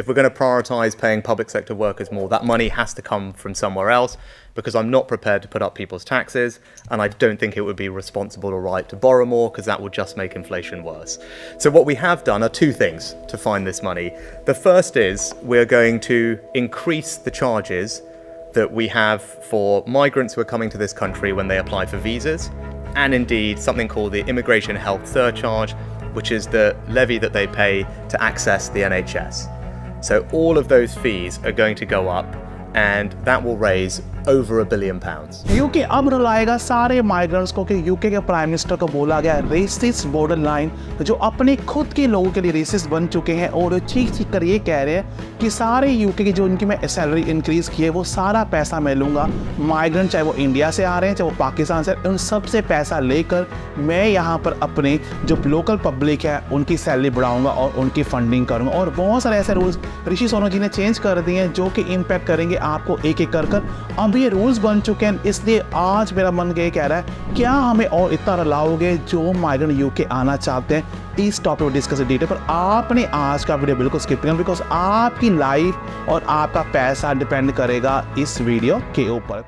if we're going to prioritize paying public sector workers more, that money has to come from somewhere else because I'm not prepared to put up people's taxes and I don't think it would be responsible or right to borrow more because that would just make inflation worse. So what we have done are two things to find this money. The first is we're going to increase the charges that we have for migrants who are coming to this country when they apply for visas and indeed something called the Immigration Health Surcharge, which is the levy that they pay to access the NHS. So all of those fees are going to go up, and that will raise over a billion pounds. UK अब रुलाएगा सारे migrants को कि UK के Prime Minister को बोला गया resist border जो अपने खुद के लोगों के लिए racist बन चुके हैं और चीख चीख कर ये कह रहे हैं कि सारे UK के जो इनकी मैं salary increase की है वो सारा पैसा मैं लूँगा migrant चाहे वो India से आ रहे हैं चाहे वो Pakistan से उन से पैसा लेकर मैं यहाँ पर अपने जो लोकल पब्लिक है उनकी सैलरी बढ़ाऊँगा और उनकी फंडिंग करूँगा और बहुत सारे ऐसे रूल्स ऋषि जी ने चेंज कर दिए हैं जो कि इम्पैक्ट करेंगे आपको एक एक कर कर ये रूल्स बन चुके हैं इसलिए आज मेरा मन ये कह रहा है क्या हमें और इतना रलाओगे जो माइग्रेंट यू के आना चाहते हैं इस टॉपिक पर डिस्कस डिटेल पर आपने आज का वीडियो बिल्कुल स्किप किया बिकॉज आपकी लाइफ और आपका पैसा डिपेंड करेगा इस वीडियो के ऊपर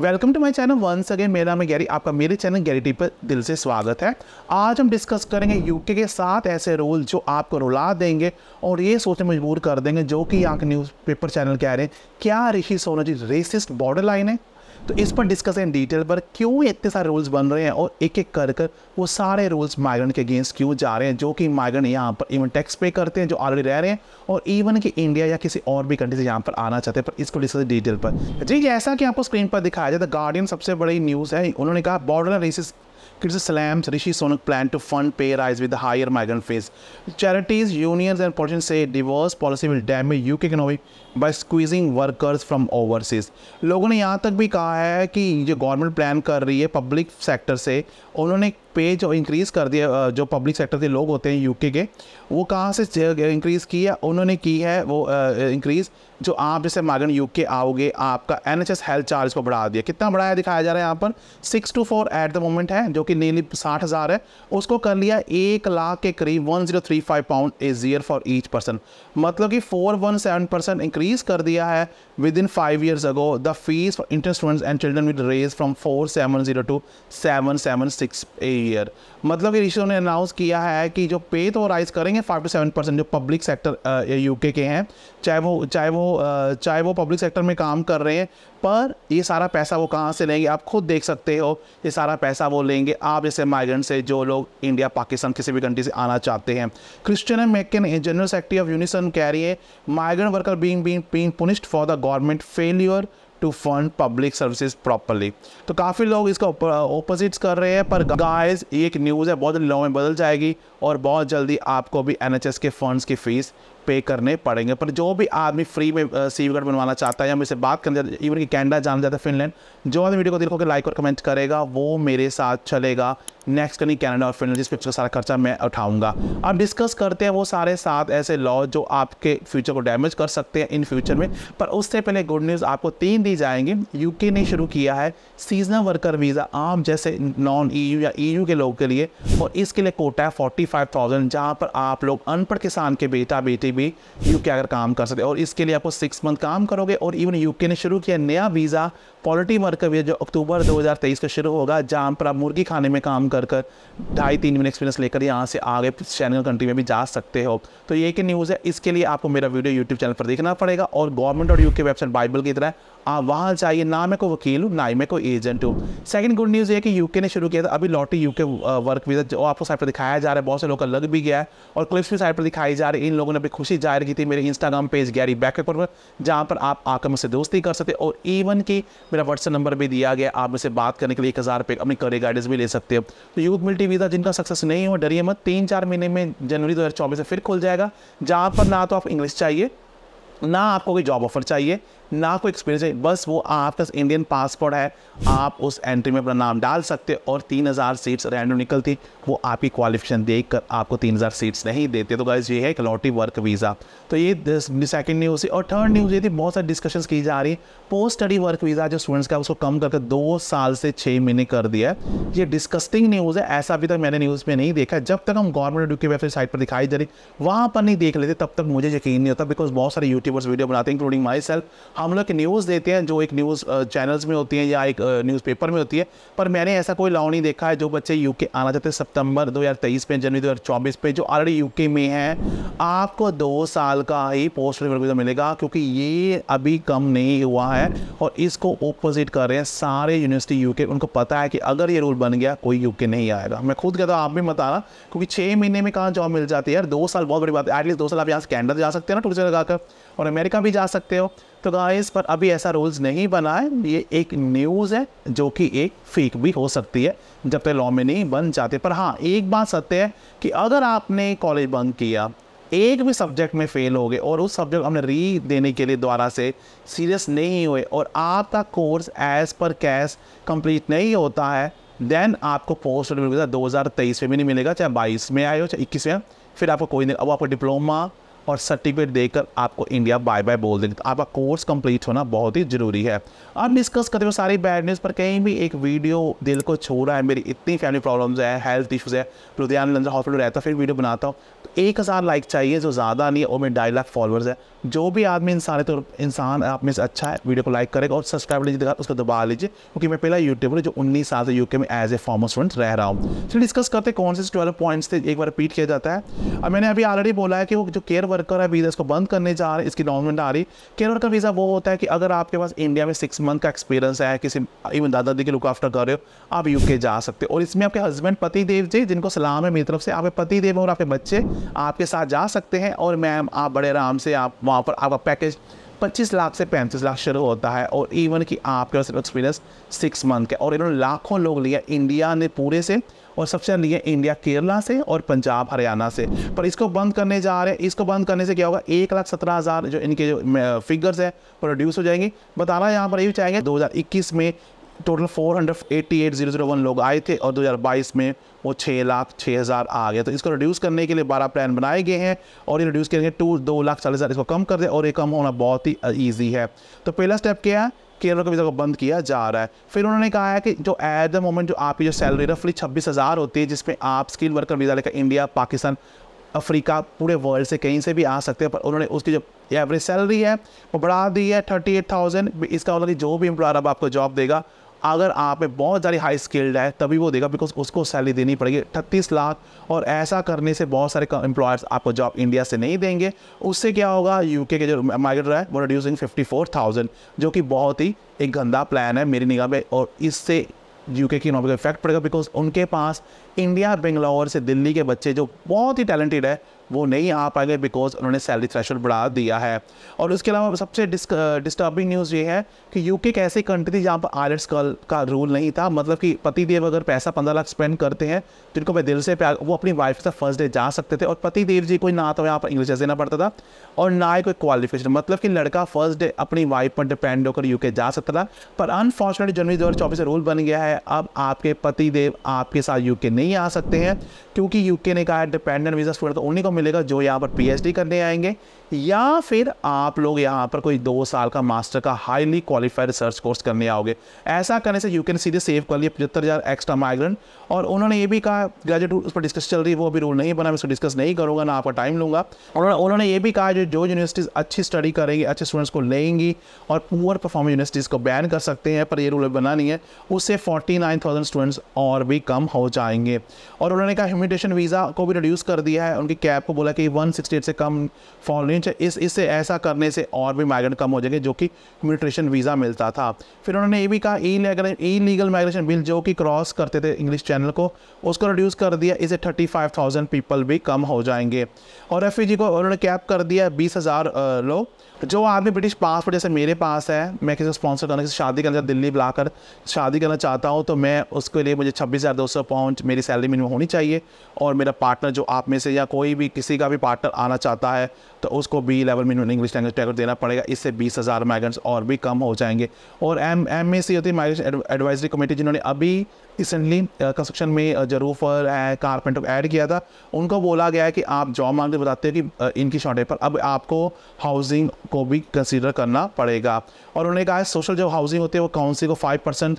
welcome to my channel once again मेरा नाम है गैरी आपका मेरे चैनल गैरी टी पर दिल से स्वागत है आज हम डिस्कस करेंगे यूके के सात ऐसे रूल जो आपको रुला देंगे और ये सोचने मजबूर कर देंगे जो कि यहाँ के न्यूज़पेपर चैनल कह रहे हैं क्या ऋषि सोना जी रेसिस्ट बॉर्डर लाइन है तो इस पर डिस्कस इन डिटेल पर क्यों इतने सारे रूल्स बन रहे हैं और एक एक कर कर वो सारे रूल्स माइग्रेंट के अगेंस्ट क्यों जा रहे हैं जो कि माइग्रेंट यहाँ पर इवन टैक्स पे करते हैं जो ऑलरेडी रह रहे हैं और इवन कि इंडिया या किसी और भी कंट्री से यहाँ पर आना चाहते हैं पर इसको डिस्कस डिटेल पर जी जैसा कि आपको स्क्रीन पर दिखाया जाए द गार्डियन सबसे बड़ी न्यूज़ है उन्होंने कहा border raises Criticisms Rishi Sunak plan to fund pay rise with the higher migrant fees. Charities, unions and politicians say divorce policy will damage UK economy by squeezing workers from overseas. लोगों ने यहाँ तक भी कहा है कि जो government plan कर रही है पब्लिक सेक्टर से उन्होंने पे जो इंक्रीज़ कर दिया जो पब्लिक सेक्टर के लोग होते हैं यूके के वो कहाँ से इंक्रीज़ की है उन्होंने की है वो इंक्रीज़ जो आप जैसे मागन यूके आओगे आपका N H S health charge को बढ़ा दिया कितना बढ़ाया दिखाया जा रहा है यहाँ पर six two four at the moment है जो कि नीली साठ हज़ार है उसको कर लिया एक लाख के करीब one zero three five pound is year for each person मतलब कि four one seven percent increase कर दिया है within five years ago the fees for inter students and children with rise from four seven zero to seven seven six eight year मतलब कि ऋषि ने announce किया है कि जो पे तो राइज करेंगे फाइव टू सेवन परसेंट जो पब्लिक सेक्टर यूके के हैं चाहे वो चाहे वो चाहे वो पब्लिक सेक्टर में काम कर रहे हैं पर ये सारा पैसा वो कहाँ से लेंगे आप खुद देख सकते हो ये सारा पैसा वो लेंगे आप जैसे माइग्रेंट से जो लोग इंडिया पाकिस्तान किसी भी कंट्री से आना चाहते हैं Christian and McAnea general secretary of Unison कह रही है migrant worker being being punished for the government failure to fund public services properly तो काफ़ी लोग इसका ओपोजिट कर रहे हैं पर गाइस ये एक न्यूज़ है बहुत लोगों में बदल जाएगी और बहुत जल्दी आपको भी एनएचएस के फंड्स की फ़ीस पे करने पड़ेंगे पर जो भी आदमी फ्री में सी वी कार्ड बनवाना चाहता है या मुझसे बात करना चाहता है इवन कि कैनेडा जाना चाहता है फिनलैंड जो आदमी वीडियो को कि लाइक और कमेंट करेगा वो मेरे साथ चलेगा नेक्स्ट कहीं कैनेडा और फिनलैंड जिस पिक्चर सारा खर्चा मैं उठाऊंगा अब डिस्कस करते हैं वो सारे सात ऐसे लॉ जो आपके फ्यूचर को डैमेज कर सकते हैं इन फ्यूचर में पर उससे पहले गुड न्यूज़ आपको तीन दी जाएंगी यूके ने शुरू किया है सीजनल वर्कर वीज़ा आम जैसे नॉन ईयू e या ईयू e के लोग के लिए और इसके लिए कोटा है फोर्टी फाइव थाउजेंड पर आप लोग अनपढ़ किसान के बेटा बेटी भी यू के अगर काम कर सकते और इसके लिए आपको सिक्स मंथ काम करोगे और इवन यू ने शुरू किया नया वीज़ा पॉलिटी वर्क का जो अक्टूबर 2023 का शुरू होगा जहाँ पर आप मुर्गी खाने में काम कर कर ढाई तीन महीने एक्सपीरियंस लेकर यहाँ से आगे चैनल कंट्री में भी जा सकते हो तो ये की न्यूज़ है इसके लिए आपको मेरा वीडियो यूट्यूब चैनल पर देखना पड़ेगा और गवर्नमेंट और यू वेबसाइट बाइबल की तरह वहाँ चाहिए ना मैं को वकील हूँ ना ही मैं को एजेंट हूँ सेकंड गुड न्यूज़ ये कि यूके ने शुरू किया था अभी लौटी यूके वर्क वीज़ा जो आपको साइड पर दिखाया जा रहा है बहुत से लोगों का लग भी गया है और क्लिप्स भी साइड पर दिखाई जा रही है इन लोगों ने अभी खुशी जाहिर की थी मेरे इंस्टाग्राम पेज गैरी बैकअप पर जहाँ पर आप आकर मुझसे दोस्ती कर सकते और इवन कि मेरा व्हाट्सअप नंबर भी दिया गया आप मुझसे बात करने के लिए एक हज़ार रुपये अपनी करियर गाइडेंस भी ले सकते हो तो यूथ मिल्टी वीज़ा जिनका सक्सेस नहीं हो डरिए मत तीन चार महीने में जनवरी दो से फिर खुल जाएगा जहाँ पर ना तो आप इंग्लिश चाहिए ना आपको कोई जॉब ऑफर चाहिए ना कोई एक्सपीरियंस है बस वो आपका इंडियन पासपोर्ट है आप उस एंट्री में अपना नाम डाल सकते और तीन हज़ार सीट्स रैंडम निकलती वो आपकी क्वालिफिकेशन देख कर आपको तीन हज़ार सीट्स नहीं देते तो गाइज ये है कलौटी वर्क वीज़ा तो ये सेकेंड न्यूज़ है और थर्ड न्यूज़ ये थी बहुत सारी डिस्कशंस की जा रही है पोस्ट स्टडी वर्क वीज़ा जो स्टूडेंट्स का उसको कम करके दो साल से छः महीने कर दिया है ये डिस्कस्टिंग न्यूज़ है ऐसा अभी तक मैंने न्यूज़ में नहीं देखा जब तक हम गवर्नमेंट की वेबसाइट साइट पर दिखाई दे रही वहाँ पर नहीं देख लेते तब तक मुझे यकीन नहीं होता बिकॉज बहुत सारे यूट्यूबर्स वीडियो बनाते हैं इंक्लूडिंग माई सेल्फ हम लोग न्यूज़ देते हैं जो एक न्यूज़ चैनल्स में होती है या एक न्यूज़पेपर में होती है पर मैंने ऐसा कोई लॉ नहीं देखा है जो बच्चे यूके आना चाहते हैं सितंबर 2023 पे जनवरी 2024 पे जो ऑलरेडी यूके में है आपको दो साल का ही पोस्ट वीज़ा मिलेगा क्योंकि ये अभी कम नहीं हुआ है और इसको ओपोजिट कर रहे हैं सारे यूनिवर्सिटी यूके उनको पता है कि अगर ये रूल बन गया कोई यूके नहीं आएगा मैं खुद कहता हूँ आप भी बता रहा क्योंकि छः महीने में कहाँ जॉब मिल जाती है यार दो साल बहुत बड़ी बात है एटलीस्ट दो साल आप यहाँ से कैनेडा जा सकते हैं ना टूरिस्ट लगाकर और अमेरिका भी जा सकते हो तो गाइस पर अभी ऐसा रूल्स नहीं बना है ये एक न्यूज़ है जो कि एक फेक भी हो सकती है जब तक लॉ में नहीं बन जाते पर हाँ एक बात सत्य है कि अगर आपने कॉलेज बंक किया एक भी सब्जेक्ट में फेल हो गए और उस सब्जेक्ट हमने री देने के लिए द्वारा से सीरियस नहीं हुए और आपका कोर्स एज़ पर कैश कंप्लीट नहीं होता है देन आपको पोस्ट दो हज़ार तेईस में भी नहीं मिलेगा चाहे बाईस में आए हो चाहे इक्कीस में फिर आपको कोई नहीं अब आपको डिप्लोमा और सर्टिफिकेट देकर आपको इंडिया बाय बाय बोल देंगे तो आपका कोर्स कंप्लीट होना बहुत ही ज़रूरी है आप डिस्कस करते हो सारी बैड न्यूज़ पर कहीं भी एक वीडियो दिल को छू रहा है मेरी इतनी फैमिली प्रॉब्लम्स है हेल्थ इशूज़ है लुधियाना लंजा हॉस्पिटल रहता फिर वीडियो बनाता हूँ तो एक हज़ार लाइक चाहिए जो ज़्यादा नहीं है और मेरे ढाई लाख फॉलोअर्स है जो भी आदमी इंसान है तो इंसान आप में से अच्छा है वीडियो को लाइक करेगा और सब्सक्राइब देखा उसको दबा लीजिए क्योंकि मैं पहला यूट्यूबर है जो उन्नीस साल से यूके में एज ए फॉर्मर स्टूडेंट रह रहा हूँ फिर डिस्कस करते कौन से ट्वेल्व पॉइंट्स थे एक बार रिपीट किया जाता है और मैंने अभी ऑलरेडी बोला है कि वो जो केयर वर्कर है वीज़ा इसको बंद करने जा रहे इसकी गवर्नमेंट आ रही केयर वर्कर वीज़ा वो होता है कि अगर आपके पास इंडिया में सिक्स मंथ का एक्सपीरियंस है किसी इवन दादा दी के लुक आफ्टर कर रहे हो आप यूके जा सकते हो और इसमें आपके हस्बैंड पति देव जी जिनको सलाम है मेरी तरफ से आपके पति देव और आपके बच्चे आपके साथ जा सकते हैं और मैम आप बड़े आराम से आप वहाँ पर आपका पैकेज पच्चीस लाख से पैंतीस लाख शुरू होता है और इवन कि आपके सिर्फ एक्सपीरियंस सिक्स मंथ का और इन्होंने लाखों लोग लिया इंडिया ने पूरे से और सबसे लिए इंडिया केरला से और पंजाब हरियाणा से पर इसको बंद करने जा रहे हैं इसको बंद करने से क्या होगा एक लाख सत्रह हज़ार जो इनके जो फिगर्स है प्रोड्यूस हो जाएंगे बता रहा है यहाँ पर ये चाहेंगे इक्कीस में टोटल फोर वन लोग आए थे और 2022 में वो छः लाख छः हज़ार आ गया तो इसको रिड्यूस करने के लिए बारह प्लान बनाए गए हैं और ये रिड्यूस करेंगे टू दो लाख चालीस हज़ार इसको कम कर दे और ये कम होना बहुत ही ईजी है तो पहला स्टेप क्या है केरल का वीज़ा को बंद किया जा रहा है फिर उन्होंने कहा है कि जो एट द मोमेंट जो आपकी जो सैलरी रफली छब्बीस हज़ार होती है जिसमें आप स्किल वर्कर वीज़ा लेकर इंडिया पाकिस्तान अफ्रीका पूरे वर्ल्ड से कहीं से भी आ सकते हैं पर उन्होंने उसकी जो एवरेज सैलरी है वो बढ़ा दी है थर्टी एट थाउजेंड इसका मतलब जो भी एम्प्लॉयर अब आपको जॉब देगा अगर आप में बहुत ज़्यादा हाई स्किल्ड है तभी वो देगा बिकॉज उसको सैलरी देनी पड़ेगी अट्ठतीस लाख और ऐसा करने से बहुत सारे एम्प्लॉयर्स आपको जॉब इंडिया से नहीं देंगे उससे क्या होगा यूके के जो माइग्रेटर है वो रिड्यूसिंग फिफ्टी फोर थाउजेंड जो कि बहुत ही एक गंदा प्लान है मेरी निगाह में और इससे यूके की इकोनॉमिक इफेक्ट पड़ेगा बिकॉज उनके पास इंडिया बेंगलोर से दिल्ली के बच्चे जो बहुत ही टैलेंटेड है वो नहीं आ पाएंगे बिकॉज उन्होंने सैलरी थ्रेशल बढ़ा दिया है और उसके अलावा सबसे डिस्टर्बिंग न्यूज़ ये है कि यूके एक ऐसी कंट्री थी जहाँ पर आयलट्स का रूल नहीं था मतलब कि पति देव अगर पैसा पंद्रह लाख स्पेंड करते हैं जिनको तो मैं दिल से प्यार वो अपनी वाइफ के साथ फर्स्ट डे जा सकते थे और पति देव जी को ना तो यहाँ पर इंग्लिश देना पड़ता था और ना ही कोई क्वालिफिकेशन मतलब कि लड़का फर्स्ट डे अपनी वाइफ पर डिपेंड होकर यूके जा सकता था पर अनफॉर्चुनेटली जनवरी दो हज़ार से रूल बन गया है अब आपके पति देव आपके साथ यूके नहीं आ सकते हैं क्योंकि यूके ने कहा है डिपेंडेंट वीज़ा स्टूडेंट तो उन्हीं को मिलेगा जो यहाँ पर पीएचडी करने आएंगे या फिर आप लोग यहाँ पर कोई दो साल का मास्टर का हाईली क्वालिफाइड रिसर्च कोर्स करने आओगे ऐसा करने से यूके ने सीधे सेव कर लिया पचहत्तर हज़ार एक्स्ट्रा माइग्रेंट और उन्होंने ये भी कहा ग्रेजुएट उस पर डिस्कस चल रही है वो अभी रूल नहीं बना मैं उसको डिस्कस नहीं करूँगा ना आपका टाइम लूँगा उन्होंने उन्होंने ये भी कहा जो जो यूनिवर्सिटीज़ अच्छी स्टडी करेंगी अच्छे स्टूडेंट्स को लेंगी और पुअर परफॉर्म यूनिवर्सिटीज़ को बैन कर सकते हैं पर ये रूल बना नहीं है उससे फोर्टी स्टूडेंट्स और भी कम हो जाएंगे देंगे और उन्होंने कहा इमिटेशन वीज़ा को भी रिड्यूस कर दिया है उनकी कैप को बोला कि वन से कम फॉरन इंच इस इससे ऐसा करने से और भी माइग्रेंट कम हो जाएंगे जो कि इमिटेशन वीज़ा मिलता था फिर उन्होंने ये भी कहा ई लीगल माइग्रेशन बिल जो कि क्रॉस करते थे इंग्लिश चैनल को उसको रिड्यूस कर दिया इसे थर्टी पीपल भी कम हो जाएंगे और एफ e को उन्होंने कैप कर दिया बीस हज़ार लोग जो आदमी ब्रिटिश पासपोर्ट जैसे मेरे पास है मैं किसी को स्पॉन्सर करना किसी शादी करना दिल्ली बुलाकर शादी करना चाहता हूँ तो मैं उसके लिए मुझे छब्बीस हज़ार दो सौ पाउंड मेरे मेरी सैलरी मिनिमम होनी चाहिए और मेरा पार्टनर जो आप में से या कोई भी किसी का भी पार्टनर आना चाहता है तो उसको B level minimum English language टैगर देना पड़ेगा इससे बीस हज़ार माइग्रेंट्स और भी कम हो जाएंगे और एम एम ए सी होती है माइग्रेशन एडवाइजरी कमेटी जिन्होंने अभी रिसेंटली कंस्ट्रक्शन में जरूफर कारपेंटर ऐड किया था उनको बोला गया है कि आप जॉब मांगते बताते हो कि इनकी शॉर्टेज पर अब आपको हाउसिंग को भी कंसिडर करना पड़ेगा और उन्होंने कहा है सोशल जो हाउसिंग होती है वो काउंसिल को फाइव परसेंट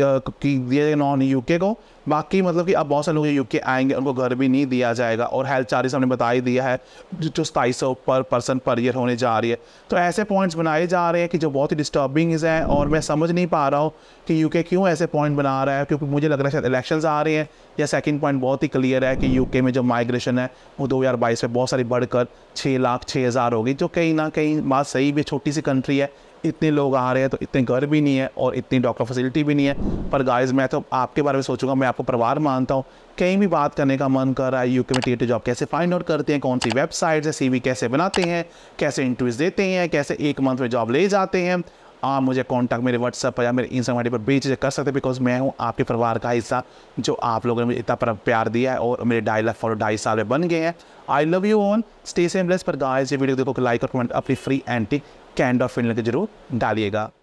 की दिए नॉन यू को बाकी मतलब कि अब बहुत सारे लोग यूके आएंगे उनको घर भी नहीं दिया जाएगा और हेल्थ चार्जेस हमने बता ही दिया है जो सताईस सौ पर पर्सन पर ईयर होने जा रही है तो ऐसे पॉइंट्स बनाए जा रहे हैं कि जो बहुत ही डिस्टर्बिंग हैं और मैं समझ नहीं पा रहा हूँ कि यूके क्यों ऐसे पॉइंट बना रहा है क्योंकि मुझे लग रहा है शायद इलेक्शन आ रहे हैं या सेकेंड पॉइंट बहुत ही क्लियर है कि यूके में जो माइग्रेशन है वो दो हज़ार बाईस में बहुत सारी बढ़कर छः लाख छः हज़ार होगी जो कहीं ना कहीं बात सही भी छोटी सी कंट्री है इतने लोग आ रहे हैं तो इतने घर भी नहीं है और इतनी डॉक्टर फैसिलिटी भी नहीं है पर गाइस मैं तो आपके बारे में सोचूंगा मैं आपको परिवार मानता हूँ कहीं भी बात करने का मन कर रहा है यूके में टी जॉब कैसे फाइंड आउट करते हैं कौन सी वेबसाइट है सी कैसे बनाते हैं कैसे इंटरव्यूज़ देते हैं कैसे एक मंथ में जॉब ले जाते हैं आप मुझे कॉन्टैक्ट मेरे व्हाट्सएप पर या मेरे इंस्टाग्राम पर पर चीज़ें कर सकते हैं बिकॉज मैं हूँ आपके परिवार का हिस्सा जो आप लोगों ने मुझे इतना प्यार दिया है और मेरे ढाई लाख फॉलो ढाई साल में बन गए हैं आई लव यू ऑन स्टे सेम लेस पर गाइस ये वीडियो देखो लाइक और कमेंट अपनी फ्री एंटी कैंड ऑफ फिल जरूर डालिएगा